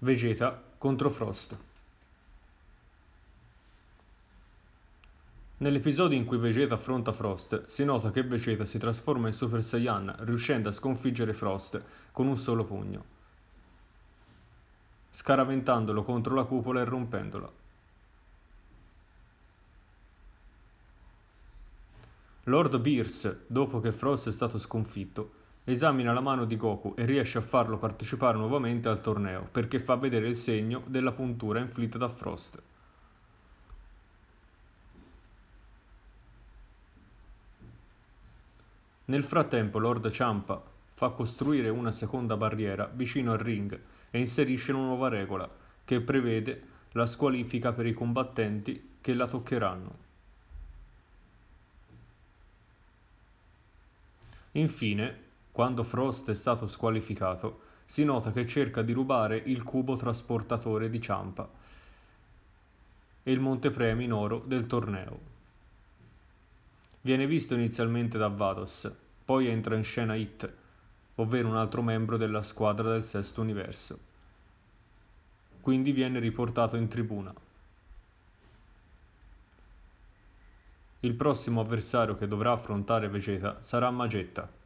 Vegeta contro Frost. Nell'episodio in cui Vegeta affronta Frost, si nota che Vegeta si trasforma in Super Saiyan, riuscendo a sconfiggere Frost con un solo pugno, scaraventandolo contro la cupola e rompendola. Lord Beers, dopo che Frost è stato sconfitto, esamina la mano di Goku e riesce a farlo partecipare nuovamente al torneo perché fa vedere il segno della puntura inflitta da Frost. Nel frattempo Lord Ciampa fa costruire una seconda barriera vicino al ring e inserisce una nuova regola che prevede la squalifica per i combattenti che la toccheranno. Infine, quando Frost è stato squalificato, si nota che cerca di rubare il cubo trasportatore di Ciampa e il montepremi in oro del torneo. Viene visto inizialmente da Vados, poi entra in scena Hit, ovvero un altro membro della squadra del sesto universo. Quindi viene riportato in tribuna. Il prossimo avversario che dovrà affrontare Vegeta sarà Magetta,